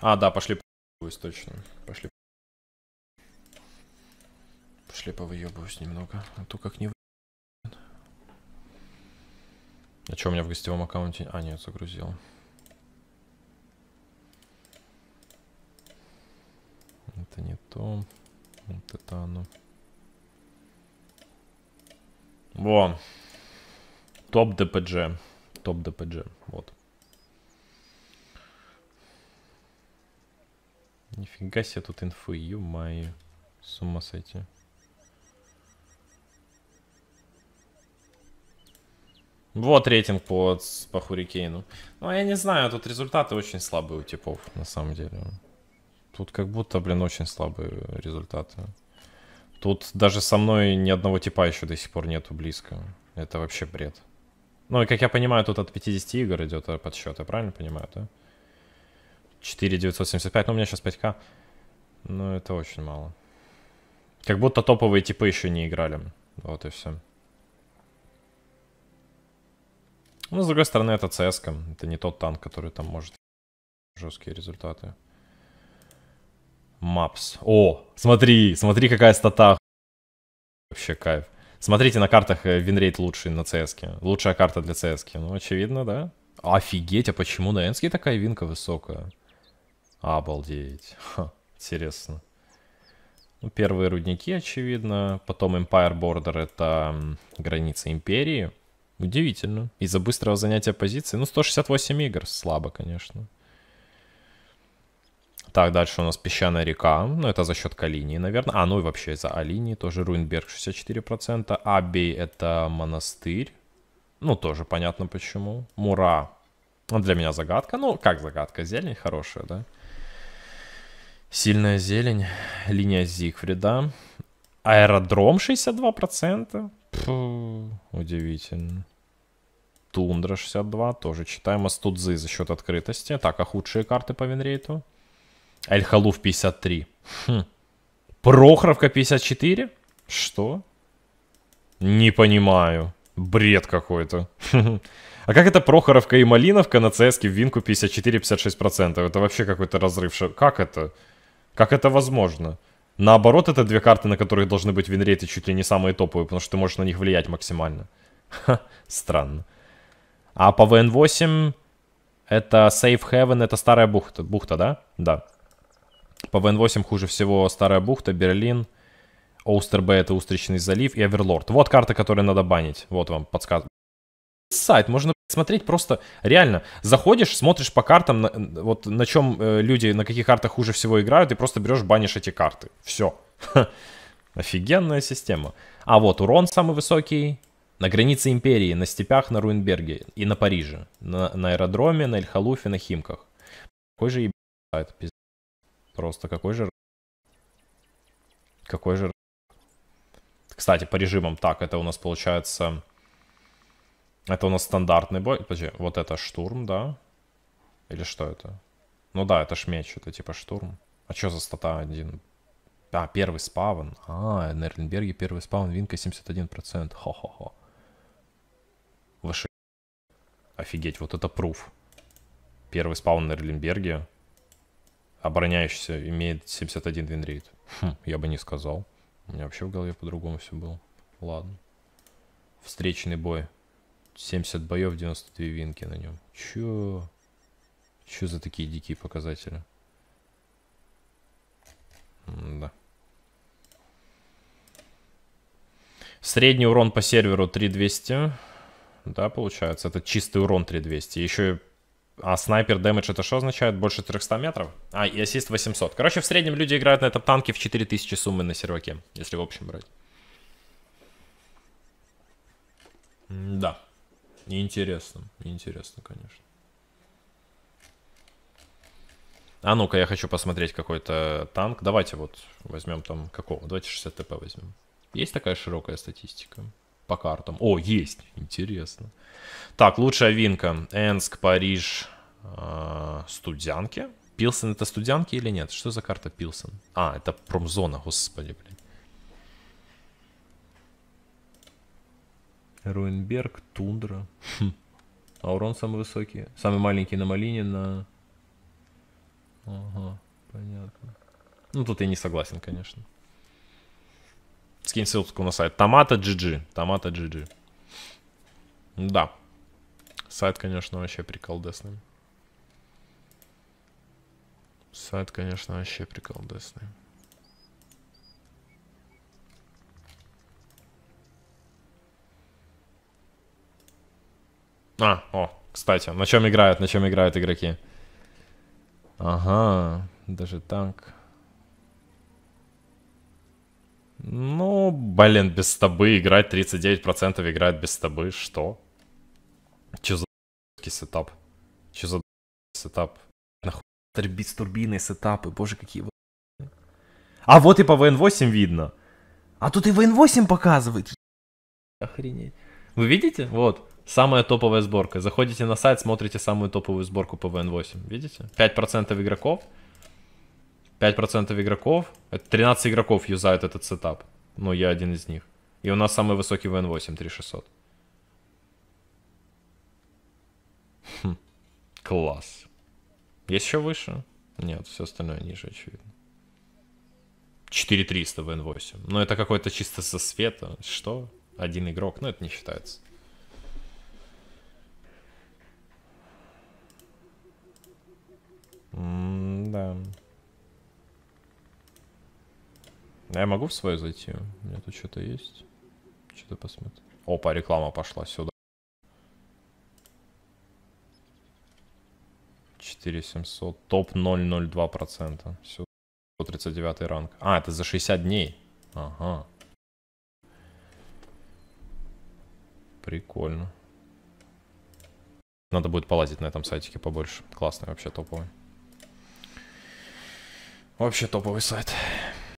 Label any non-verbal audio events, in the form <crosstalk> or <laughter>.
А, да, пошли повыебываюсь, точно. Пошли. Пошли повыебываюсь немного. А то как не вы... А что у меня в гостевом аккаунте? А, нет, загрузил. Это не то. Вот это оно. Во. Топ ДПДЖ. Топ ДПДЖ. Вот. Нифига себе тут инфы, ё-моё. С ума сойти. Вот рейтинг по, по Хурикейну. Ну, а я не знаю, тут результаты очень слабые у типов, на самом деле. Тут как будто, блин, очень слабые результаты. Тут даже со мной ни одного типа еще до сих пор нету близко. Это вообще бред. Ну, и как я понимаю, тут от 50 игр идет подсчет, я правильно понимаю, да? 4975, но ну, у меня сейчас 5к. Ну, это очень мало. Как будто топовые типы еще не играли. Вот и все. Ну, с другой стороны, это CS. Это не тот танк, который там может жесткие результаты. Мапс. О, смотри, смотри, какая стата. Вообще кайф. Смотрите, на картах э, винрейт лучший на CS. Лучшая карта для CS. Ну, очевидно, да? Офигеть, а почему на Энске такая винка высокая? Обалдеть. <laughs> Ха, интересно. Ну, первые рудники, очевидно. Потом Empire Border — это граница империи. Удивительно. Из-за быстрого занятия позиции. Ну, 168 игр. Слабо, конечно. Так, дальше у нас песчаная река. Ну, это за счет Калинии, наверное. А, ну и вообще за Алинии тоже Руинберг 64%. Абей — это монастырь. Ну, тоже понятно почему. Мура. Ну, для меня загадка. Ну, как загадка? Зелень хорошая, да? Сильная зелень, линия Зигфрида. Аэродром 62%. Фу, удивительно. Тундра 62, тоже читаем. Астудзы за счет открытости. Так, а худшие карты по Венрейту? Эльхалуф 53. Хм. Прохоровка 54? Что? Не понимаю. Бред какой-то. <laughs> А как это Прохоровка и Малиновка на ЦСке в Винку 54-56%? Это вообще какой-то разрыв. Как это? Как это возможно? Наоборот, это две карты, на которых должны быть винрейты чуть ли не самые топовые, потому что ты можешь на них влиять максимально. Ха, странно. А по ВН-8 это Safe Heaven, это Старая Бухта, бухта да? Да. По ВН-8 хуже всего Старая Бухта, Берлин, Оустербе это Устричный залив и Оверлорд. Вот карта, которую надо банить. Вот вам подсказка сайт, можно смотреть просто реально. Заходишь, смотришь по картам, на, вот на чем э, люди, на каких картах хуже всего играют, и просто берешь, банишь эти карты. Все. Офигенная система. А вот урон самый высокий на границе империи, на степях, на Руинберге и на Париже, на, на аэродроме, на Эльхалуфе, на Химках. Какой же ебать, пиздец. Просто какой же... Какой же... Кстати, по режимам так, это у нас получается... Это у нас стандартный бой. Подожди, вот это штурм, да? Или что это? Ну да, это ж меч, это типа штурм. А что за стата один? А, первый спавн. А, на Эрленберге первый спавн, винка 71%. Хо-хо-хо. Выше. Офигеть, вот это пруф. Первый спаун на Эрленберге. Обороняющийся имеет 71 винрейт. Хм, я бы не сказал. У меня вообще в голове по-другому все было. Ладно. Встречный бой. 70 боев, 92 винки на нем. Чё? Чё за такие дикие показатели? да. Средний урон по серверу 3200. Да, получается. Это чистый урон 3200. Еще а снайпер дэмэдж это что означает? Больше 300 метров? А, и ассист 800. Короче, в среднем люди играют на этом танке в 4000 суммы на серваке, если в общем брать. Да. Неинтересно, неинтересно, конечно. А ну-ка, я хочу посмотреть какой-то танк. Давайте вот возьмем там какого? Давайте 60 ТП возьмем. Есть такая широкая статистика по картам? О, есть. Интересно. Так, лучшая винка. Энск, Париж, э, Студянки. Пилсон это Студянки или нет? Что за карта Пилсон? А, это промзона, господи, блин. Руинберг, Тундра. Хм. А урон самый высокий. Самый маленький на Малине на... Ага, понятно. Ну, тут я не согласен, конечно. Скинь ссылку на сайт. Томата GG. Томата GG. Да. Сайт, конечно, вообще приколдесный. Сайт, конечно, вообще приколдесный. А, о, кстати, на чем играют, на чем играют игроки. Ага, даже танк. Ну, блин, без стабы играть 39% играет без стабы, что? Че за сетап? Че за сетап? Нахуй с турбиной сетапы, боже, какие вы... А вот и по ВН-8 видно. А тут и ВН-8 показывает. Охренеть. Вы видите? Вот. Самая топовая сборка. Заходите на сайт, смотрите самую топовую сборку PVN8. Видите? 5% игроков. 5% игроков. Это 13 игроков юзают этот сетап. Ну, я один из них. И у нас самый высокий VN8 3600. Хм, класс. Есть еще выше? Нет, все остальное ниже, очевидно. 4300 VN8. Но это какой-то чисто со света. Что? Один игрок. Ну, это не считается. М да. А я могу в свою зайти? У меня тут что-то есть. Что-то посмотрим. Опа, реклама пошла сюда. 4700. Топ 0,02%. Все. 139 ранг. А, это за 60 дней. Ага. Прикольно. Надо будет полазить на этом сайтике побольше. Классный вообще топовый. Вообще топовый сайт.